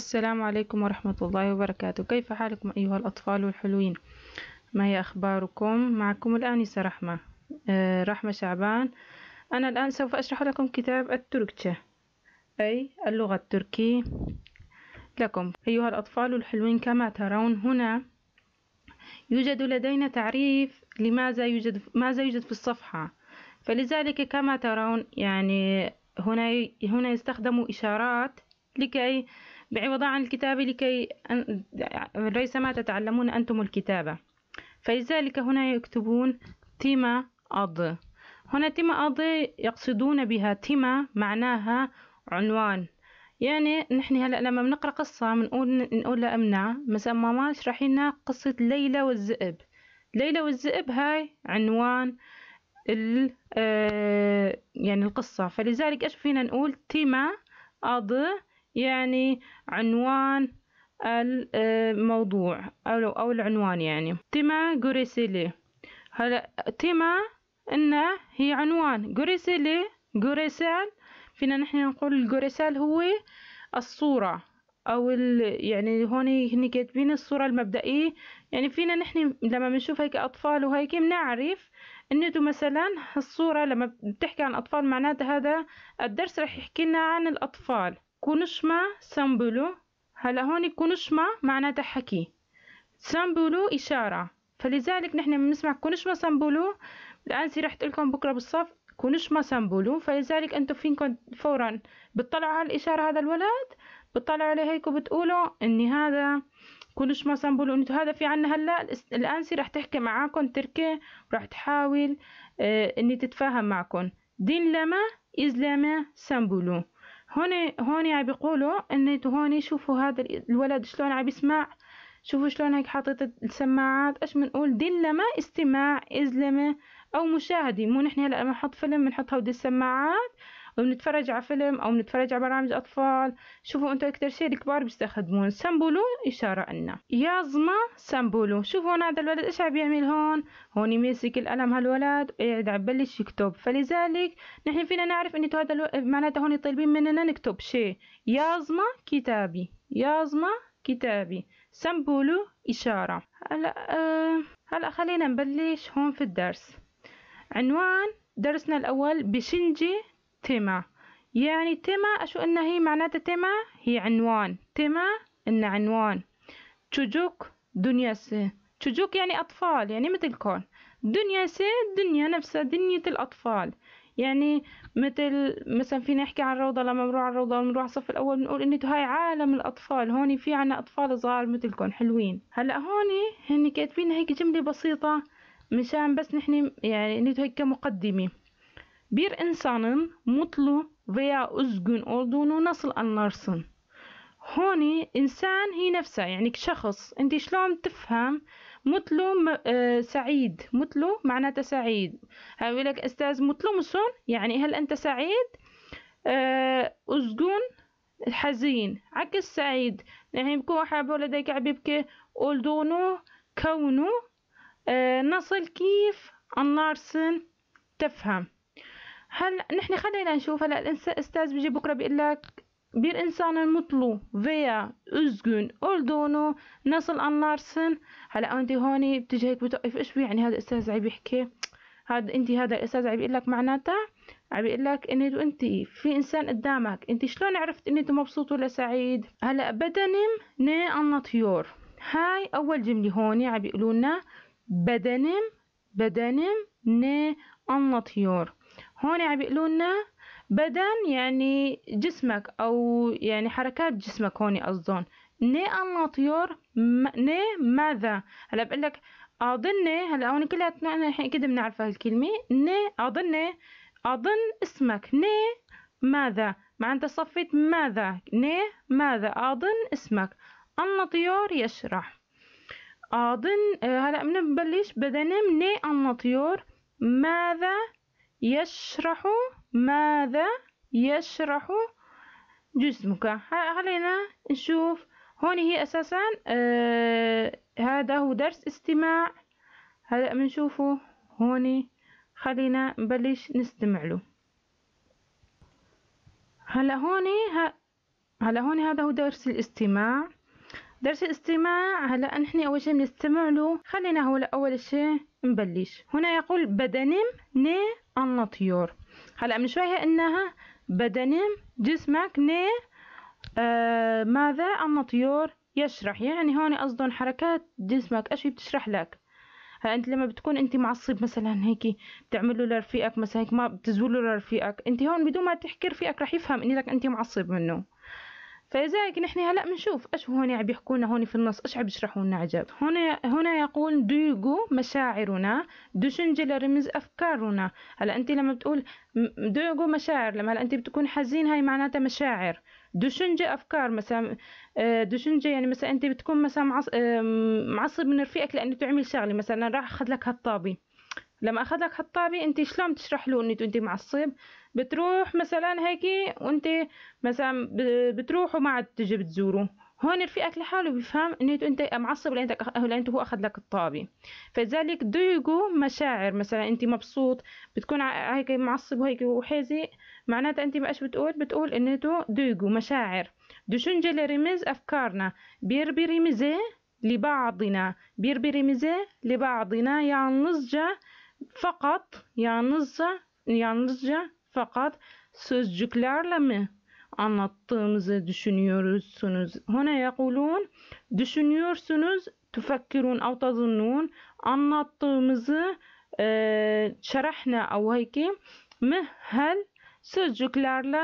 السلام عليكم ورحمة الله وبركاته كيف حالكم أيها الأطفال الحلوين ما هي أخباركم معكم الآنسة رحمة آه رحمة شعبان أنا الآن سوف أشرح لكم كتاب التركشة أي اللغة التركية لكم أيها الأطفال الحلوين كما ترون هنا يوجد لدينا تعريف لماذا يوجد ماذا يوجد في الصفحة فلذلك كما ترون يعني هنا هنا يستخدم إشارات لكي بعوض عن الكتاب لكي ليس ما تتعلمون أنتم الكتابة فلذلك هنا يكتبون تيما أض هنا تيما أض يقصدون بها تيما معناها عنوان يعني نحن هلا لما بنقرا قصه بنقول نقول لامنا مثلا ماما اشرحي لنا قصه ليلى والذئب ليلى والذئب هاي عنوان ال آه، يعني القصه فلذلك ايش فينا نقول تيما أض يعني عنوان الموضوع آه، أو, أو العنوان يعني تما غوريسيلي هلا تما إنه هي عنوان غوريسيلي غوريسال فينا نحن نقول الغوريسال هو الصورة أو ال يعني هون هني كاتبين الصورة المبدئية يعني فينا نحن لما بنشوف هيك أطفال وهيك بنعرف إنه مثلا الصورة لما بتحكي عن أطفال معناتها هذا الدرس رح يحكي لنا عن الأطفال كونشما سامبولو هلا هون كونشما معناتها حكي سامبولو إشارة فلذلك نحن بنسمع كونشما سامبولو الآنسة رح تقولكم بكرة بالصف كونشما سامبولو فلذلك أنتم فينكم فورا بتطلعوا على الإشارة هذا الولد بتطلعوا عليه هيك وبتقولوا إني هذا كونشما سامبولو انتو هذا في عنا هلا الانسي رح تحكي معاكم تركي ورح تحاول اه اني تتفاهم معكم دين لما إز لما هون هون عم بيقولوا ان هون شوفوا هذا الولد شلون عم يسمع شوفوا شلون هيك حاطط السماعات ايش بنقول دلما استماع ازلمة او مشاهدة مو نحن هلا لما نحط فيلم بنحط هودي السماعات أو بنتفرج على فيلم أو بنتفرج على برامج أطفال شوفوا أنتوا أكثر شيء الكبار بيستخدمون سمبولو إشارة لنا يازما سمبولو شوفوا هون هذا الولد إيش عم يعمل هون هون يمسك القلم هالولد وقاعد عم ببلش يكتب فلذلك نحن فينا نعرف أن هذا الو... معناتها هون طالبين مننا نكتب شيء يازما كتابي يازما كتابي سمبولو إشارة هلا أه هلا خلينا نبلش هون في الدرس عنوان درسنا الأول بشنجي تما يعني تما أشو إن هي معناتها تما هي عنوان تما إن عنوان دنيا سي تشوجوك يعني أطفال يعني مثل كون سي دنيا نفسها دنيا الأطفال يعني مثل مثلا فينا نحكي عن الروضة لما بنروح على الروضة بنروح الصف الأول بنقول انه هاي عالم الأطفال هون في عنا أطفال صغار مثلكم حلوين هلا هون هن كاتبين هيك جملة بسيطة مشان بس نحن يعني نتو هيك مقدمة Bir insanın mutlu veya üzgün olduğunu nasıl anlarsın? هوني إنسان هي نفسها يعني كشخص أنت شلون تفهم متلو سعيد متلو معناته سعيد هقول لك أستاذ متلو مسون يعني هل أنت سعيد أزجون حزين عكس سعيد يعني بكون واحد لديك عبيبك أولدونو كونو نصل كيف النارسن تفهم هلا نحن خلينا نشوف هلا الاستاذ بيجي بكره بيقول لك بير انسان فيا veya اولدونو نصل nasıl anlarsın هلا انت هون بتجي هيك بتوقف ايش يعني هذا الاستاذ عم يحكي هاد انت هذا الاستاذ عم يقول لك معناتها عم يقول لك انت انت في انسان قدامك انت شلون عرفت ان انت مبسوط ولا سعيد هلا بدنم ne anlatıyor هاي اول جمله هون عم بيقولوا لنا بدنم بدنم ne anlatıyor هون عم يعني لنا بدن يعني جسمك أو يعني حركات جسمك هون قصدهم ني الناطيور ني ماذا هلا بقول لك أظن هلا هون كلياتنا الحين كده بنعرف هالكلمة ني أظن أظن اسمك ني ماذا معناتها صفيت ماذا ني ماذا أظن اسمك طيور يشرح أظن آه، هلا بنبلش بدنا ني طيور ماذا يشرح ماذا يشرح جسمك خلينا نشوف هون هي أساسا آه هذا هو درس استماع هلا بنشوفه هون خلينا نبلش نستمع له هلا هون هلا هون هذا هو درس الاستماع درس الاستماع هلا نحن اول شيء بنستمع له خلينا هو اول شيء نبلش هنا يقول بدنم ني النطيور هلا من شوية انها بدنم جسمك ني آه ماذا النطيور يشرح يعني هون قصدهم حركات جسمك اشي بتشرح لك هلا انت لما بتكون انت معصب مثلا هيك بتعمله لرفيقك مثلا هيك ما بتزوله لرفيقك انت هون بدون ما تحكي رفيقك رح يفهم انك انت معصب منه فلذلك نحن هلا بنشوف اش هون عم لنا هون في النص اش عم يشرحوا لنا عجب هنا هنا يقول دوغو مشاعرنا دوشنجل رمز افكارنا هلا انت لما بتقول دوغو مشاعر لما هلا انت بتكون حزين هاي معناتها مشاعر دوشنجي أفكار مثلا دوشنجي آه، يعني مثلا أنت بتكون مثلا آه، معصب من رفيقك لأنه تعمل شغلة مثلا راح أخذ لك هالطابة لما اخذ لك هالطابة انت شلون بتشرح له انك انت معصب بتروح مثلا هيك وانت مثلا بتروح وما عاد تجي بتزوره هون رفيقك لحاله بيفهم انه انت معصب لانك لانه هو اخذ لك الطابي فلذلك ضيقوا مشاعر مثلا انت مبسوط بتكون هيك معصب وهيك وحيزي معناتها انت ما ايش بتقول بتقول انه ضيقوا مشاعر دشنجة رمز افكارنا بيربي رمزه لبعضنا بيربي رمزه لبعضنا يعني نصجه Fakat yalnızca yalnızca fakat sözcüklerle mi anlattığımızı düşünüyorsunuz? Hone yakulun düşünüyorsunuz tufekkirun av tazunnun anlattığımızı e, şerahne av heyki mehel sözcüklerle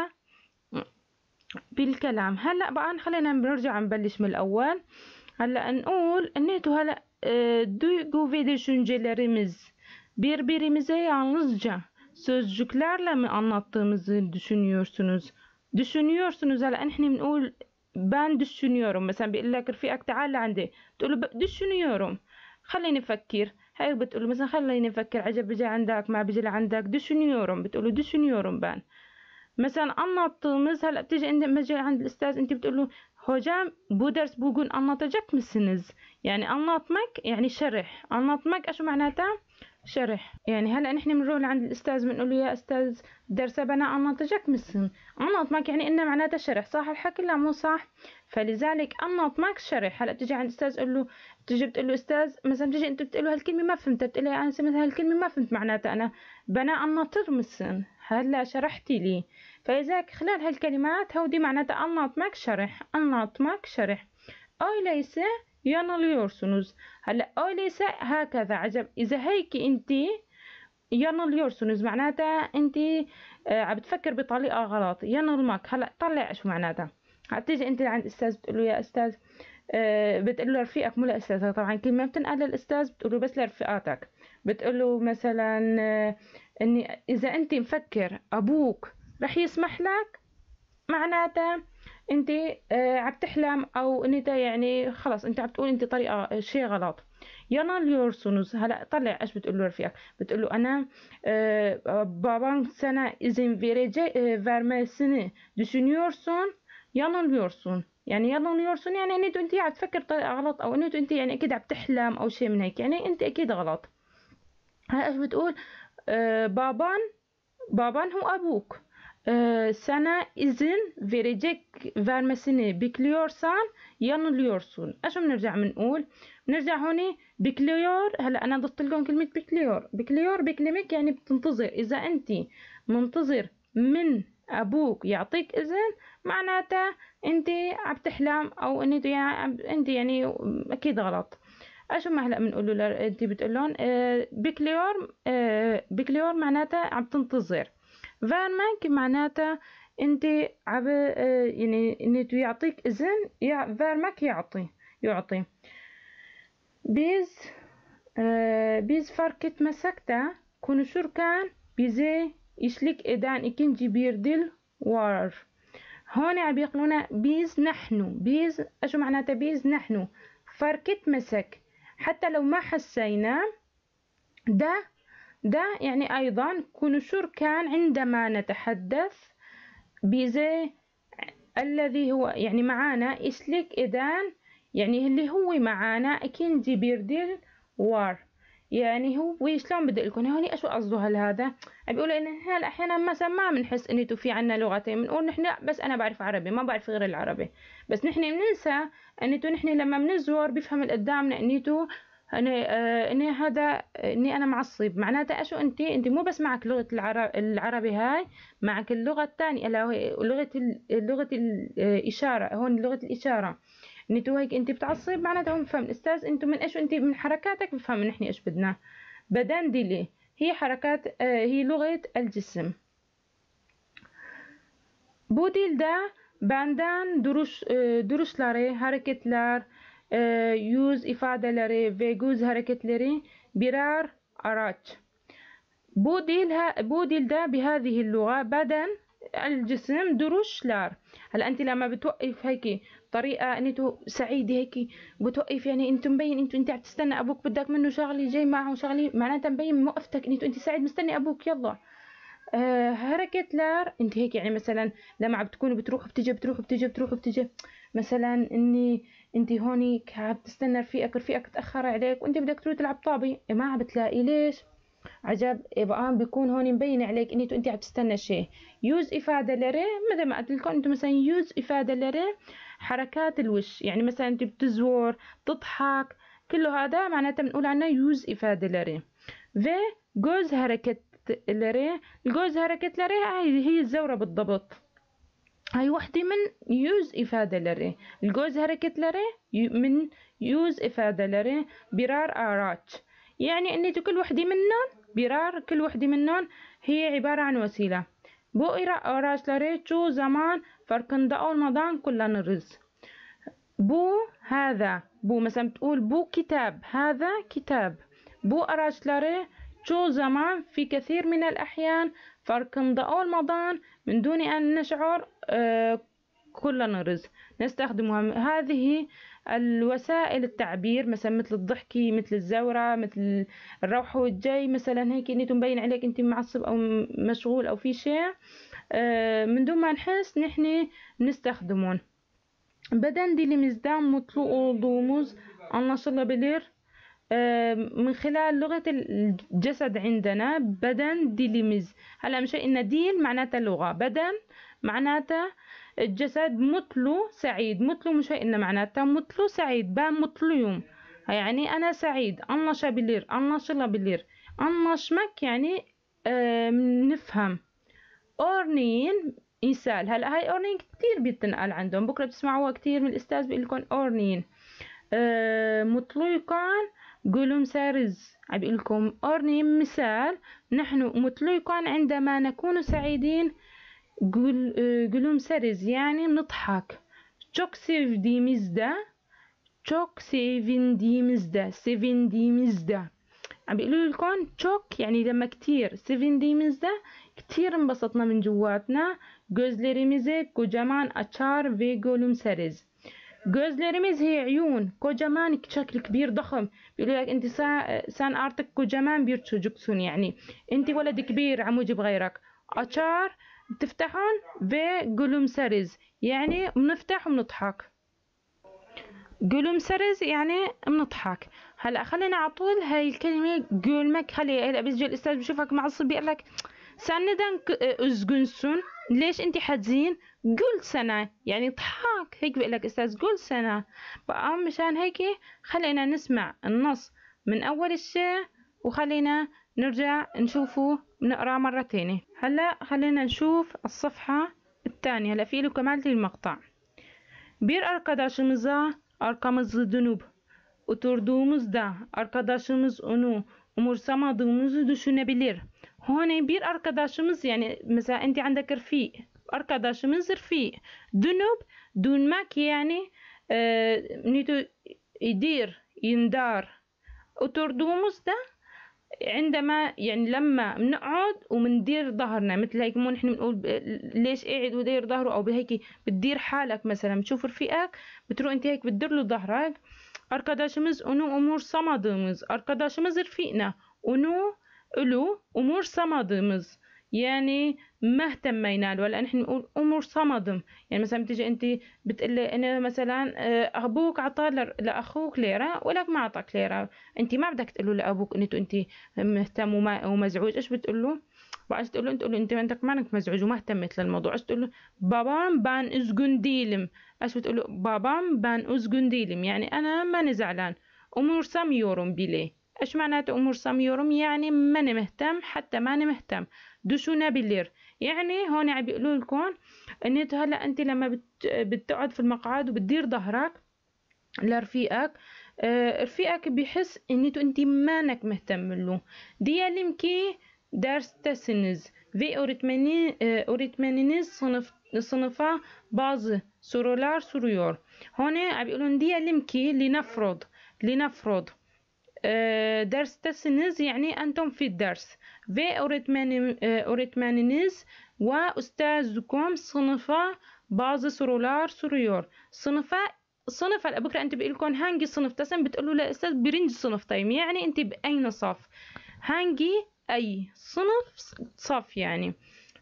بالكلام هلا بقى خلينا بنرجع نبلش من الاول هلا نقول نيتو هلا دو düşüncelerimiz birbirimize yalnızca sözcüklerle mi anlattığımızı düşünüyorsunuz? Düşünüyorsunuz hala nihni بنقول ben düşünüyorum. Mesela بيقول لك رفيقك تعال عندي düşünüyorum. خليني افكر هاي بتقول له مثلا خليني افكر عجب بيجي عندك ما بيجي لعندك düşünüyorum بتقول düşünüyorum ben. Mesela anlattığımız hala بتيجي عند مجال عند الاستاذ انت بتقول hocam bu ders bugün anlatacak mısınız? Yani anlatmak yani şerh. Anlatmak Aşu şu معناتها شرح يعني هلا نحن بنروح لعند الاستاذ بنقول له يا استاذ درس بنا اناطجك مسن ماك يعني انه معناتها شرح صح الحكي لا مو صح فلذلك ماك شرح هلا بتجي عند الاستاذ قول له بتجي بتقول له استاذ مثلا بتجي انت بتقول له هالكلمه ما فهمتها بتقول له انا يعني سمعت هالكلمه ما فهمت معناتها انا بنا اناطج مسن هلا شرحتي لي فلذلك خلال هالكلمات هودي معناتها ماك شرح ماك شرح أو ليس yanılıyorsunuz. هلا öyleyse هكذا عجب إذا هيك أنت ينليورسونز معناتها أنت عم بتفكر بطريقة غلط Yanılmak. هلا طلع شو معناتها هتيجي أنت عند أستاذ بتقول له يا أستاذ أه بتقول له رفيقك مو لأستاذك طبعا كلمة بتنقال للأستاذ بتقول له بس لرفيقاتك بتقول له مثلا إني إذا أنت مفكر أبوك رح يسمح لك معناتها انت آه، عم تحلم او انت يعني خلص انت عم تقول انت طريقه آه، شيء غلط ينال يورسونوس هلا طلع ايش بتقول له رفيقك بتقول له انا آه، بابان سنه ازن فيريجي فيرميسيني دشنيورسون ينال يورسون يعني يلا يورسون يعني انت انت عم تفكر طريقه غلط او انت انت يعني اكيد عم تحلم او شيء من هيك يعني انت اكيد غلط هلا ايش بتقول بابان بابان هو ابوك sana izin verecek vermesini bekliyorsan yanılıyorsun اش بنرجع بنقول بنرجع هوني بكليور هلا انا ضفت لكم كلمه بكليور بكليور بكلمك يعني بتنتظر اذا enti منتظر من ابوك يعطيك اذن معناتها انت عم تحلم او انت يعني انت يعني اكيد غلط أشو ما هلا بنقول له انت بتقول لهم بكليور بكليور معناتها عم تنتظر فيرمانك معناتها انت عب آه، يعني انتو يعطيك اذن يع... فيرمك يعطي يعطي بيز آه، بيز فركت مسكتا konuşurken يشلك işlik اكن ikinci بيردل وار هون عم يقولون بيز نحن بيز أشو معناتها بيز نحن فركت مسك حتى لو ما حسينا ده ده يعني أيضا كونشور كان عندما نتحدث بزي الذي هو يعني معانا إسليك إدان يعني اللي هو معانا أكينجي بيردل وار يعني هو شلون بدي لكم هوني اشو قصده هل هذا بيقولوا ان احنا احيانا مثلا ما بنحس انه في عنا لغتين بنقول نحن لا بس انا بعرف عربي ما بعرف غير العربي بس نحن بننسى انتو نحن لما بنزور بيفهم اللي قدامنا اني آه هذا اني انا معصب معناتها اشو انت انت مو بس معك لغه العرب العربي هاي معك اللغه الثانيه اللي هو لغه لغه الاشاره هون لغه الاشاره انتو هيك انت بتعصب معناتها هون فهم الاستاذ انتو من إيش انت من حركاتك بفهم نحن ايش بدنا بدان ديلي هي حركات آه، هي لغه الجسم بوديل ده باندان دروش آه دروشلاري لار آه، يوز إفادة لري فيجوز هركة لري برار أراج بوديلها بوديل ده بهذه اللغة بدن الجسم دروش لار هلا انت لما بتوقف هيك طريقه انتو سعيده هيك بتوقف يعني انت مبين انت انت عم تستنى ابوك بدك منه شغله جاي معه شغله معناتها مبين موقفتك انت انت سعيد مستني ابوك يلا آه هركة لار انت هيك يعني مثلا لما عم بتكون بتروح بتجي بتروح بتجي بتروح بتجي مثلا اني انت هوني قاعد تستنى رفيقك رفيقك تاخر عليك وانت بدك تروح تلعب طابي إيه ما عم بتلاقي ليش عجب يبقى إيه بيكون هون مبين عليك انك انت عم تستنى شيء يوز افاده لري مثل ما قلت لكم انتم مثلا يوز افاده لري حركات الوش يعني مثلا انت بتزور بتضحك كله هذا معناتها بنقول عنه يوز افاده لري في جوز حركه لري الجوز حركه لري هي الزوره بالضبط هاي وحدة من يوز إفادة لري الجوز هركت لري من يوز إفادة لري برار آرات يعني أن كل وحدة منهم برار كل وحدة منهم هي عبارة عن وسيلة ارا آرات لري تو زمان فركندا أول رمضان كلنا الرز بو هذا بو مثلا بتقول بو كتاب هذا كتاب بو لري تو زمان في كثير من الأحيان فركندا أول رمضان من دون أن نشعر آه، كل نرز نستخدمها هذه الوسائل التعبير مثلا مثل الضحكي مثل الزورة مثل الروح والجاي مثلا هيك اني مبين عليك انت معصب او مشغول او في شيء آه، من دون ما نحس نحن نستخدمون بدن دي اللي مزدان مطلوق دوموز بلير من خلال لغة الجسد عندنا بدن ديليمز هلا مش إن ديل معناتها لغة بدن معناتها الجسد مطلو سعيد مطلو مش إن معناتها مطلو سعيد با يوم يعني أنا سعيد anlaşabilir بلير انشمك يعني آه نفهم اورنين مثال هلا هاي اورنين كتير بتنقل عندهم بكرة بتسمعوها كتير من الأستاذ بيقول لكم اورنين آه مطلقا سارز مسارز عبيلكم أورني مثال نحن متلوكان عندما نكون سعيدين قول آه، قولوا مسارز يعني نضحك سيف دي مزدا چوك دي مزدا دي مزدا عبيلو لكم چوك يعني لما كتير دي مزدا كتير انبسطنا من جواتنا قوزليري مزيك وجمان أشار في قولوا سارز Gözlerimiz هي عيون Kocaman شكل كبير ضخم. بيقولوا لك انت سان ارتك kocaman bir çocuksun يعني انت ولد كبير عم يجيب غيرك. Açar, في ve gülümseriz. يعني بنفتح وبنضحك. gülümseriz يعني بنضحك هلا خلينا على طول هاي الكلمه gülmek خلي هلا بيجي الاستاذ بشوفك معصب بيقول لك سان نeden ازغنسون ليش انت حزين قول سنة يعني ضحك هيك بقول لك استاذ قول سنة بقى مشان هيك خلينا نسمع النص من اول الشيء وخلينا نرجع نشوفه نقرأ مرة تانية هلا خلينا نشوف الصفحة الثانية هلا في له كمان المقطع بير Bir arkadaşımıza arkamızı dönüp oturduğumuzda arkadaşımız onu شو düşünebilir. هون بير أركداشمز يعني مثلا انت عندك رفيق أركداشمز رفيق دنوب ماك يعني آه، نيتو يدير يندار ده عندما يعني لما بنقعد وبندير ظهرنا مثل هيك مو نحن بنقول ليش قاعد ودير ظهره او بهيك بتدير حالك مثلا بتشوف رفيقك بتروح انت هيك بتدير له ظهرك أنو أمور umursamadığımız أركداشمز رفيقنا أنو له امور صمدمز يعني ما اهتمينا له ولا نحن نقول امور صمدم يعني مثلا بتجي انت بتقلي انا مثلا آه، ابوك عطى لاخوك ليره ولك ما عطاك ليره انت ما بدك تقول له لابوك انت انت مهتم ومزعوج ايش بتقول له وعاش تقول له انت تقول له انت ما عندك مانك مزعوج وما اهتمت للموضوع ايش تقول له بابام بان ازقن ديلم ايش بتقول له بابام بان ازقن ديلم يعني انا ماني زعلان امور سم يورم بلي اش معناته امور ساميوروم يعني ماني مهتم حتى ماني مهتم دوشونا نابلير يعني هون عم بيقولوا لكم ان هلا انت لما بت... بتقعد في المقعد وبتدير ظهرك لرفيقك آه رفيقك بيحس انتو انت مانك مهتم له ديالمكي تسنز في آه، أوريتمانينيز صنف صنفة باز سورولار سوريور هون عم بيقولوا بيقولون ديالمكي لنفرض لنفرض آه، درس تسنز يعني أنتم في الدرس في آه، أوريتمانينيز وأستاذكم صنفة بعض سرولار سوريور صنفة صنف على بكرة أنت بقول لكم هانجي صنف تسن بتقولوا لا أستاذ برنج صنف طيب يعني أنت بأين صف هانجي أي صنف صف يعني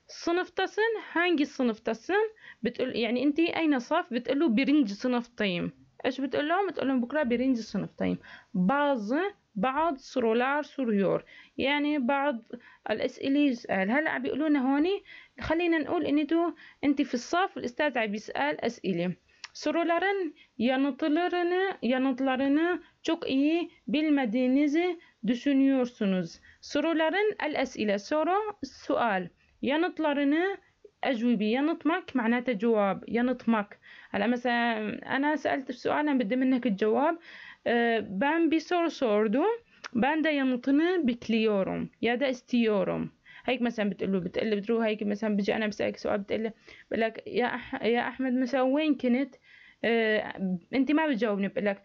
صنف تسن هانجي صنف تسن بتقول يعني أنت أين صف بتقولوا برنج صنف طيب ايش بتقول لهم بتقول لهم بكره برنج الصنف تايم بعض بعض سرولار سوريور يعني بعض الأسئلة يسأل هلا عم لنا هون خلينا نقول انتو انت في الصف الأستاذ عم بيسأل أسئلة سرولارن yanıtlarını yanıtlarını çok iyi bilmediğinizi düşünüyorsunuz. Soruların el esile soru sual yanıtlarını أجوبة ينطمك معناتها جواب ينطمك هلا مثلا أنا سألت أنا بدي منك الجواب آه، بان بي سور سوردو بان دا ينطني بكليورم يا دا استيورم هيك مثلا بتقله بتقلي بتروح هيك مثلا بيجي انا بسالك سؤال بتقلي بقول لك يا أح يا احمد مثلا وين كنت آه انت ما بتجاوبني بقول لك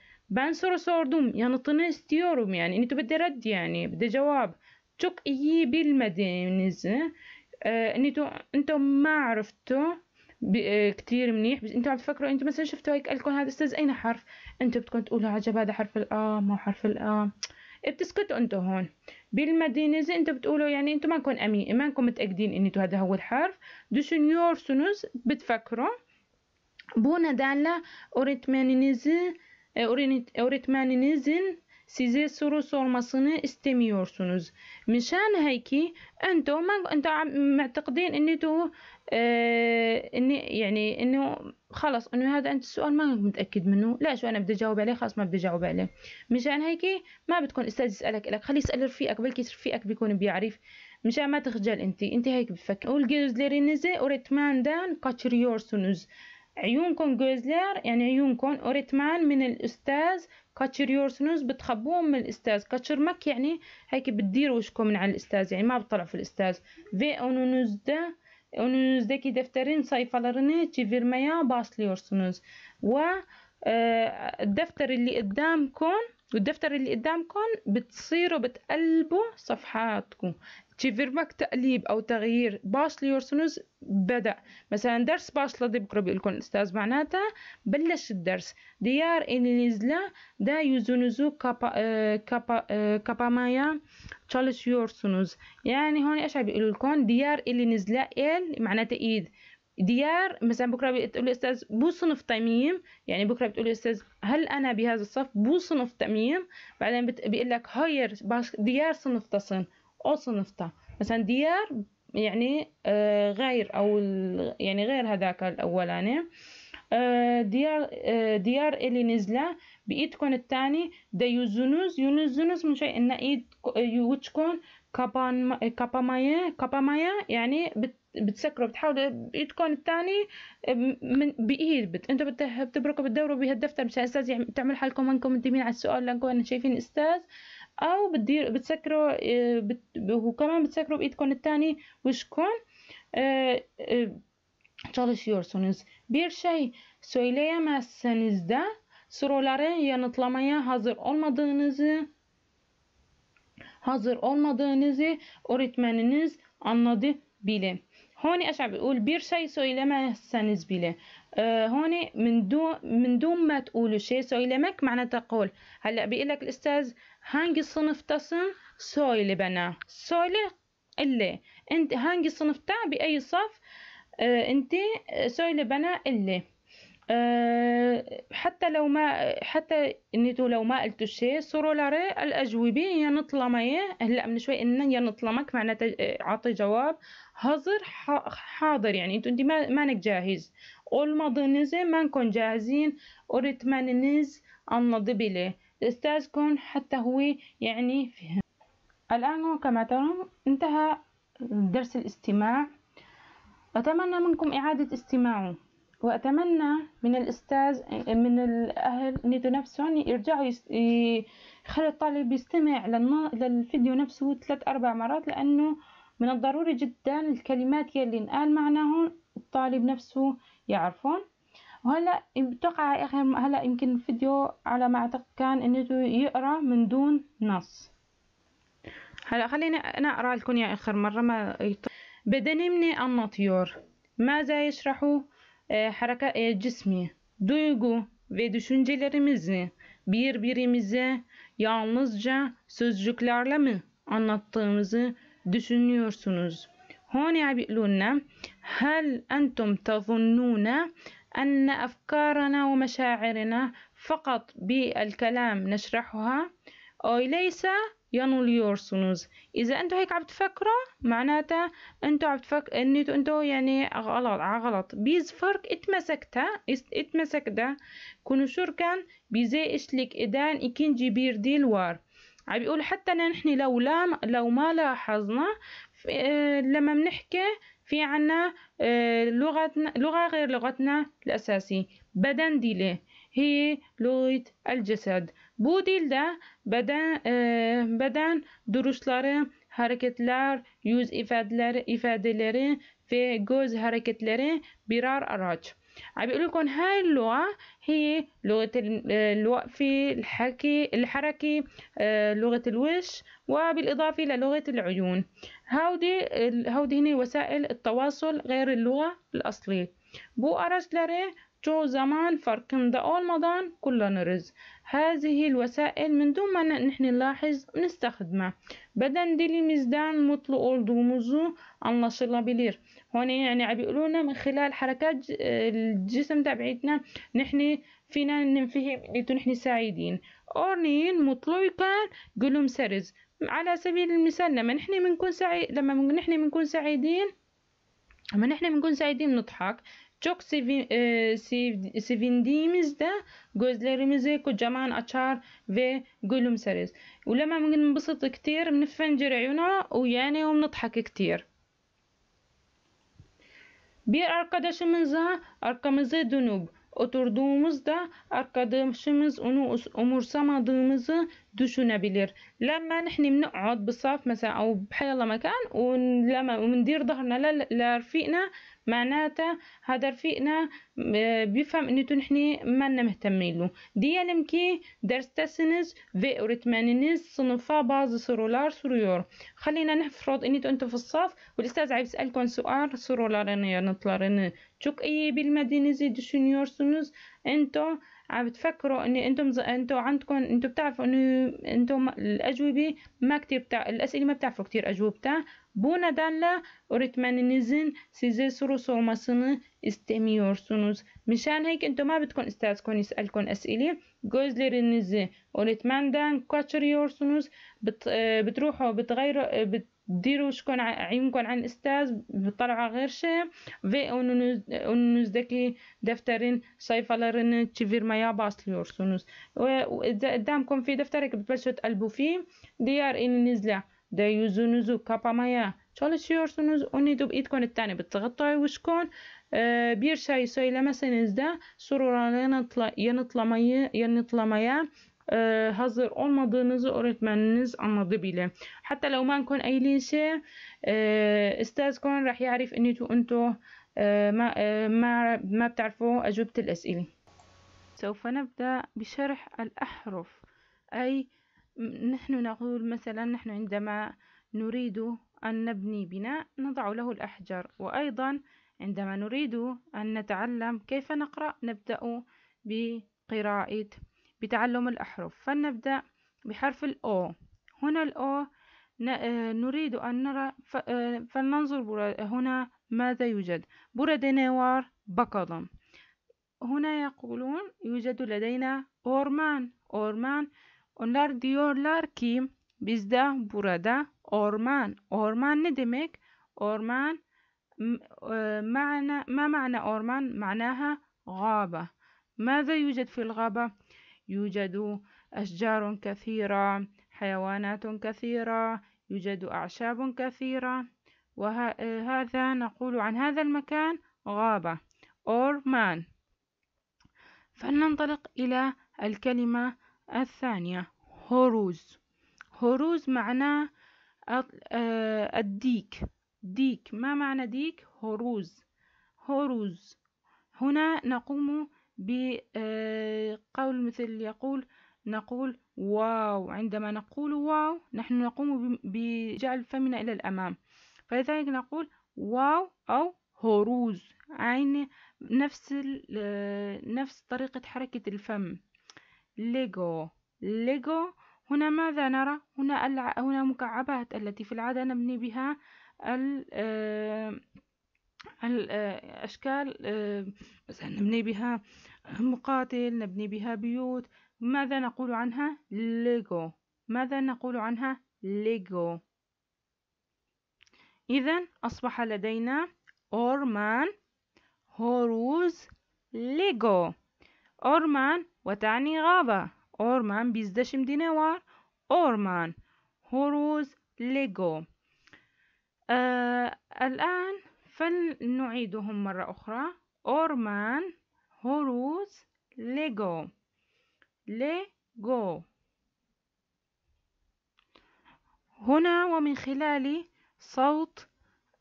سور سوردوم يعني استيورم يعني أنت بدي رد يعني بدي جواب تشوك ايي بالمدينز آه، تو انتو ما عرفتوا آه، كتير منيح بس انتو عم تفكروا انتو مثلا شفتوا هيك قالكم هذا استاذ اين حرف انتو بتكون تقولوا عجب هذا حرف الا ما حرف الا بتسكتوا انتو هون بالمدينة زي بتقولوا يعني انتوا مانكم امين نكون متاكدين ان انتوا هذا هو الحرف دو سنيور سنوز بتفكروا بونا دالا اوريتمانينيزي اوريتمانينيزن آه، size soru sormasını istemiyorsunuz. مشان هيك انتم ما انتم معتقدين ان انتم اني يعني انه خلص انه هذا انت السؤال ما متاكد منه لا شو انا بدي اجاوب عليه خلاص ما بدي اجاوب عليه مشان هيك ما بتكون استاذ يسالك لك خليه يسال رفيقك بلكي رفيقك بيكون بيعرف مشان ما تخجل انت انت هيك بتفكر والجوزلرينيزي اوريتماندان كاتشريورسونوز عيونكم جوزلير يعني عيونكم اوريتمان من الاستاذ يور سنوز بتخبوهم من الاستاذ مك يعني هيك بتدير وشكم من على الاستاذ يعني ما بتطلعوا في الاستاذ في اونونوزدا تي defterin sayfalarını çevirmeye سنوز و آه، الدفتر اللي قدامكم والدفتر اللي قدامكم بتصيروا بتقلبوا صفحاتكم çevirmek təqlib əv təğyir başlıyorsunuz bədə məsələn dərs başladı بكره بيقول لكم الاستاذ معناتها بلش الدرس ديار انيليزلا دا يوزونوزو كابا آه، كابا آه، كابامايا çalışıyorsunuz يعني هون ايش عم بيقولوا لكم ديار انيليزلا ال معناتها ايد ديار مثلا بكره بتقول لي استاذ بو صنف تميم يعني بكره بتقول لي استاذ هل انا بهذا الصف بو صنف تميم بعدين بيقول لك هاير ديار صنف تصن او صنفته مثلا ديار يعني آه، غير او يعني غير هذاك الاولاني آه، ديار آه، ديار اللي نزلة بايدكم الثاني دا يوزنوز يوزنوز من شيء إن إيد يوتشكون كابان كابامايا كابامايا يعني بتسكروا بتحاولوا بإيدكم الثاني من بإيد بت انتوا بتبركوا بتدوروا بهالدفتر مشان استاذ تعمل حالكم انكم مندمين على السؤال لانكم شايفين استاذ او بتدير بتسكروا آه، بت وكمان بتسكروا بايدكم الثاني وشكم çalışıyorsunuz. Bir şey söyleyemezseniz de soruları yanıtlamaya hazır olmadığınızı hazır olmadığınızı öğretmeniniz anladı bile. هوني ارجع بيقول بير شيء سويلما سنز بلا آه هوني من دون من دون ما تقولوا شيء سويلمك معناتها قول هلا بيقول لك الاستاذ hangi sınıftasın? Söyle bana. Söyle. اللي انت hangi sınıfta بأي صف انت söyle bana اللي حتى لو ما حتى نيتو لو ما قلتو شي سرولاري الأجوبة ينطلمي هلا من شوي إن نطلمك معناتها عطي جواب حاضر حاضر يعني انتو انت ما مانك جاهز جاهزين mankon ما ننز anladı bile. الأستاذ كون حتى هو يعني فهم الآن كما ترون انتهى درس الاستماع أتمنى منكم إعادة استماعه وأتمنى من الأستاذ من الأهل نيتو نفسهم يرجعوا يخلي الطالب يستمع للفيديو نفسه ثلاث أربع مرات لأنه من الضروري جدا الكلمات يلي نقال معناهم الطالب نفسه يعرفون وهلا بتوقع اخر هلا يمكن الفيديو على ما اعتقد كان انه يقرا من دون نص هلا خليني انا اقرا لكم يا اخر مره ما بدنمني النطيور ماذا يشرح آه، حركة آه، جسمي duygu ve düşüncelerimizi birbirimize yalnızca sözcüklerle mi anlattığımızı düşünüyorsunuz? هون بيقولوا لنا هل أنتم تظنون أن أفكارنا ومشاعرنا فقط بالكلام نشرحها أو ليس ينول يورسونز إذا أنتوا هيك عم تفكروا معناتها أنتوا عم تفك إن أنتوا يعني غلط على غلط بيز فرق اتمسكتا اتمسكتا كونوا شركا بيزي إشلك إدان إكينجي بير دي الوار عم بيقول حتى نحن لو لا لو ما لاحظنا لما بنحكي في عنا آه، لغتنا لغة غير لغتنا الأساسي بدن ديلي هي لغة الجسد بو ديل ده بدن آه، بدن دروشلاري لار يوز إفادلاري إفادلاري في جوز هركتلاري برار أراج عم بيقول لكم هاي اللغة هي لغة الوقفة آه، الحكي الحركي آه، لغة الوش وبالإضافة للغة العيون هودي هودي هني وسائل التواصل غير اللغة الأصلية بو أرسلري شو زمان فركن دا أول مضان كله نرز هذه الوسائل من دون ما نحن نلاحظ نستخدمها بدن مزدان dilimizden mutlu olduğumuzu بلير هون يعني عم من خلال حركات الجسم تبعيتنا نحن فينا ننفهم انتو نحن سعيدين كان قلوم سرز على سبيل المثال لما نحن بنكون سعيد لما نحن بنكون سعيدين لما نحن بنكون سعيدين بنضحك Çok sevin, e, sev, sevindiğimizde gözlerimizi kocaman açar ve gülümseriz. ولما بننبسط كتير بنفنجر عيونها ويعني وبنضحك كتير. Bir arkadaşımıza arkamıza dönüp oturduğumuzda arkadaşımız onu umursamadığımızı düşünebilir. Lema لما نحن بنقعد بصف مثلا او بحي الله مكان ولما ومندير ظهرنا لرفيقنا معناتها هذا رفيقنا آه، بيفهم انه نحن مانا مهتمين له ديال درس تسنز في اوريتمانينز صنفا باز سرولار سريور خلينا نفرض اني انتم في الصف والاستاذ عايز يسالكم سؤال سرولارين نطلارين تشوك اي بالمدينيزي دشنيور سنوز انتم عم تفكروا ان انتم ز... انتم عندكم انتم بتعرفوا انه انتم الاجوبه ما كثير بتاع الاسئله ما بتعرفوا كثير اجوبتها Bu nedenle öğretmeninizin size soru sormasını istemiyorsunuz. Mişan heyk انتو ما بتكون استاذكم يسألكم esili. gözlerinizi öğretmenden kaçırıyorsunuz. بت, بتروحوا بتغيروا بتديروا شكون عيونكم عن الاستاذ بتطلعوا غير شيء ve önünüzdeki defterin sayfalarını çevirmeye başlıyorsunuz. وإذا قدامكم في دفترك بتبلشوا تقلبوا فيه diğer elinizle ده yüzünüzü kapamaya çalışıyorsunuz. Onu dub itkon الثاني بالتغطي وشكون e, bir şey söylemeseniz de sorulara yanıtla, yanıtlamayı yanıtlamaya e, hazır olmadığınızı öğretmeniniz anladı bile. Hatta لو ما نكون قايلين شيء استاذكم راح يعرف ان انتو ما ما ما بتعرفوا أجوبة الأسئلة سوف نبدأ بشرح الأحرف أي نحن نقول مثلا نحن عندما نريد أن نبني بناء نضع له الأحجار وأيضا عندما نريد أن نتعلم كيف نقرأ نبدأ بقراءة بتعلم الأحرف فلنبدأ بحرف الأو هنا الأو آه، نريد أن نرى آه، فلننظر هنا ماذا يوجد برد نوار هنا يقولون يوجد لدينا أورمان أورمان Onlar diyorlar ki bizde burada orman. Orman ne demek? Orman ما معنى أورمان؟ معناها غابة ماذا يوجد في الغابة؟ يوجد أشجار كثيرة حيوانات كثيرة يوجد أعشاب كثيرة وهذا نقول عن هذا المكان غابة أورمان فلننطلق إلى الكلمة الثانية هوروز هوروز معناه آه، الديك ديك ما معنى ديك هوروز هوروز هنا نقوم بقول آه، مثل يقول نقول واو عندما نقول واو نحن نقوم بجعل فمنا إلى الأمام فلذلك نقول واو أو هوروز عين نفس آه، نفس طريقة حركة الفم ليجو ليجو هنا ماذا نرى هنا الع... هنا مكعبات التي في العادة نبني بها الأشكال آه، آه، آه، مثلا نبني بها مقاتل نبني بها بيوت ماذا نقول عنها ليجو ماذا نقول عنها ليجو إذا أصبح لدينا أورمان هوروز ليجو أورمان وتعني غابة أورمان بيزدشم دينوار أورمان هروز ليجو آه الآن فلنعيدهم مرة أخرى أورمان هروز ليجو ليجو هنا ومن خلال صوت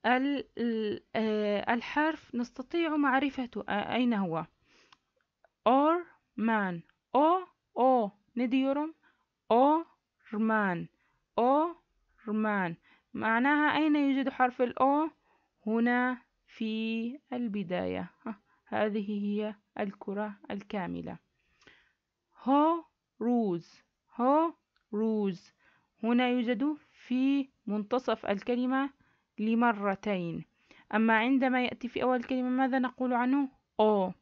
آه، الحرف نستطيع معرفة آه، أين هو أور man o o ne diyorum او رمان معناها أين يوجد حرف الأو هنا في البداية هذه هي الكرة الكاملة هو روز هو روز هنا يوجد في منتصف الكلمة لمرتين أما عندما يأتي في أول كلمة ماذا نقول عنه؟ أو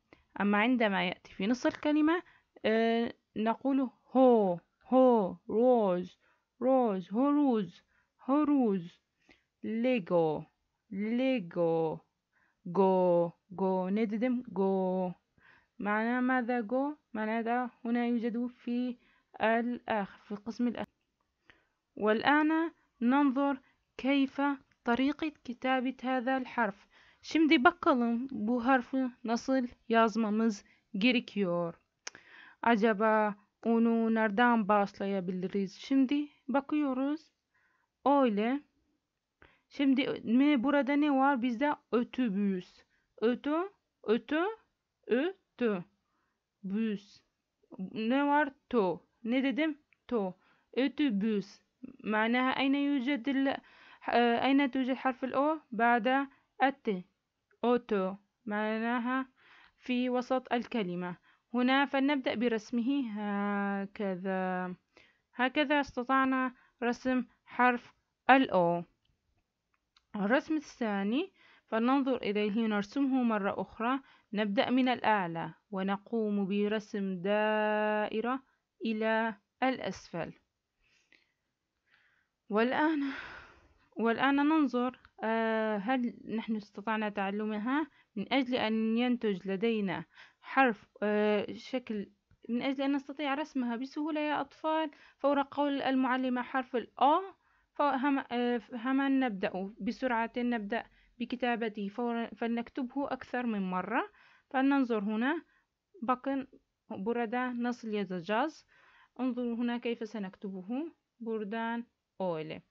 أما عندما يأتي في نص الكلمة آه، نقول هو هو روز روز هروز هروز ليجو ليجو جو جو نددم جو معنى ماذا جو معنى ده هنا يوجد في الآخر في القسم الأخير والآن ننظر كيف طريقة كتابة هذا الحرف Şimdi bakalım bu harfi nasıl yazmamız gerekiyor. Acaba onu nereden başlayabiliriz? Şimdi bakıyoruz. Öyle. Şimdi mi burada ne var? Bizde ötübüs. Ötü, ötü, ötü. Büs. Ne var? To. Ne dedim? To. Ötübüs. معناها أين يوجد ال... أين توجد حرف الأو بعد الت أوتو معناها في وسط الكلمة هنا فلنبدأ برسمه هكذا هكذا استطعنا رسم حرف الأو الرسم الثاني فلننظر إليه نرسمه مرة أخرى نبدأ من الأعلى ونقوم برسم دائرة إلى الأسفل والآن والآن ننظر آه، هل نحن استطعنا تعلمها من أجل أن ينتج لدينا حرف آه، شكل من أجل أن نستطيع رسمها بسهولة يا أطفال فور قول المعلمة حرف الأ آه، فهما نبدأ بسرعة نبدأ بكتابته فورا فلنكتبه أكثر من مرة فلننظر هنا بقن بردة نصل يتجاز انظروا هنا كيف سنكتبه بردان أولي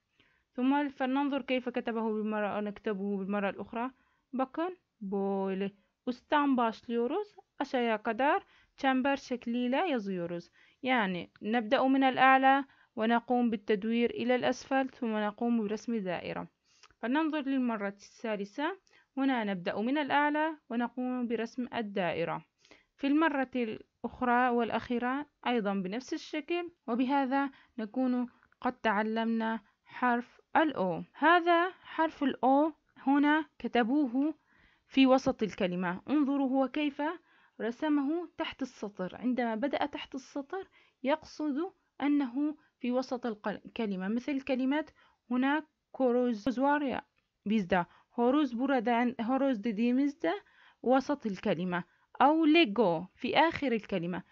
ثم فلننظر كيف كتبه بالمرة نكتبه بالمرة الأخرى bakın böyle üstten başlıyoruz قدر تشامبر شكلي لا يزيوروز يعني نبدأ من الأعلى ونقوم بالتدوير إلى الأسفل ثم نقوم برسم دائرة فلننظر للمرة الثالثة هنا نبدأ من الأعلى ونقوم برسم الدائرة في المرة الأخرى والأخيرة أيضا بنفس الشكل وبهذا نكون قد تعلمنا حرف الأو هذا حرف الأو هنا كتبوه في وسط الكلمة انظروا هو كيف رسمه تحت السطر عندما بدأ تحت السطر يقصد أنه في وسط الكلمة مثل كلمة هناك كوروز واريا بيزدا هوروز هوروز horoz مزدا وسط الكلمة أو ليجو في آخر الكلمة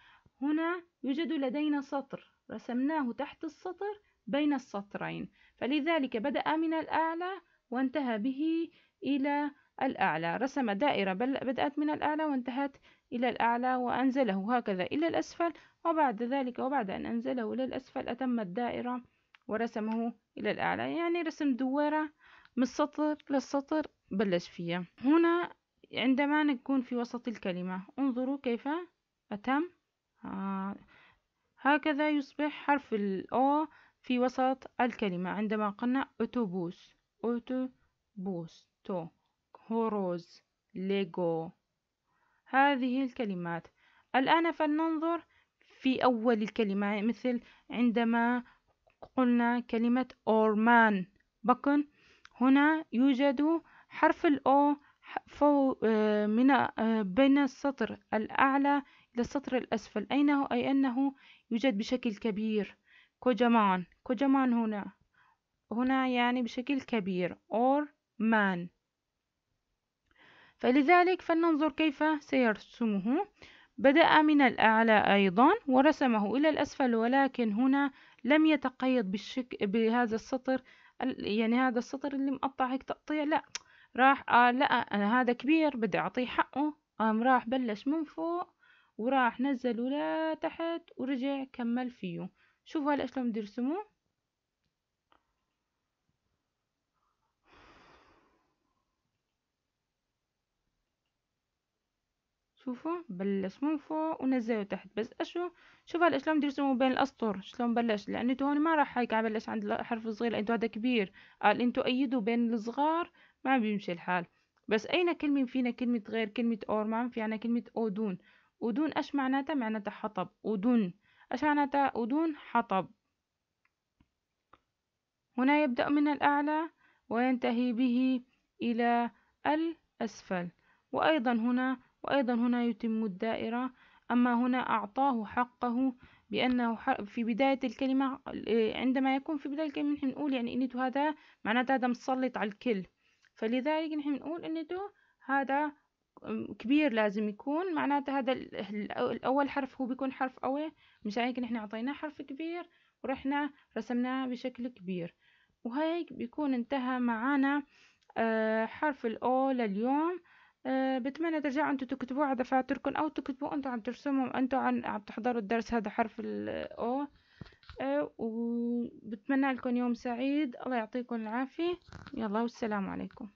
هنا يوجد لدينا سطر رسمناه تحت السطر بين السطرين فلذلك بدأ من الأعلى وانتهى به إلى الأعلى رسم دائرة بدأت من الأعلى وانتهت إلى الأعلى وأنزله هكذا إلى الأسفل وبعد ذلك وبعد أن أنزله إلى الأسفل أتم الدائرة ورسمه إلى الأعلى يعني رسم دوارة من السطر للسطر بلش فيها هنا عندما نكون في وسط الكلمة انظروا كيف أتم آه هكذا يصبح حرف الأو في وسط الكلمة عندما قلنا أتوبوس أتوبوس تو هوروز ليغو هذه الكلمات الآن فلننظر في أول الكلمة مثل عندما قلنا كلمة أورمان بكن هنا يوجد حرف الأو فو من بين السطر الأعلى إلى السطر الأسفل أينه أي أنه يوجد بشكل كبير كوجمان كوجمان هنا هنا يعني بشكل كبير or man فلذلك فلننظر كيف سيرسمه بدأ من الأعلى أيضا ورسمه إلى الأسفل ولكن هنا لم يتقيد بالشك... بهذا السطر يعني هذا السطر اللي مقطع هيك تقطيع لا راح آه لا أنا هذا كبير بدي أعطيه حقه قام راح بلش من فوق وراح نزله لتحت ورجع كمل فيه شوفوا هلا شلون بدي ارسمه شوفوا بلش من فوق ونزله تحت بس اشو شوفوا هلا شلون بدي ارسمه بين الاسطر شلون بلش لان هون ما راح هيك ابلش عند الحرف الصغير لانه هذا كبير قال انتو ايدوا بين الصغار ما بيمشي الحال بس اين كلمة فينا كلمة غير كلمة اور ما في عنا كلمة اودون اودون اش معناتها معناتها حطب اودون أشعنة أذون حطب هنا يبدأ من الأعلى وينتهي به إلى الأسفل وأيضا هنا وأيضا هنا يتم الدائرة أما هنا أعطاه حقه بأنه في بداية الكلمة آه، عندما يكون في بداية الكلمة نحن نقول يعني إنتو هذا معناته هذا مسلط على الكل فلذلك نحن نقول إنتو هذا كبير لازم يكون معناته هذا الأول حرف هو بيكون حرف قوي مشان هيك نحن أعطيناه حرف كبير ورحنا رسمناه بشكل كبير وهيك بيكون انتهى معانا آه، حرف الأو لليوم آه، بتمنى ترجعوا انتوا تكتبوه على دفاتركم او تكتبوا انتوا عم ترسموا انتوا عم تحضروا الدرس هذا حرف الاو آه، وبتمنى لكم يوم سعيد الله يعطيكم العافية يلا والسلام عليكم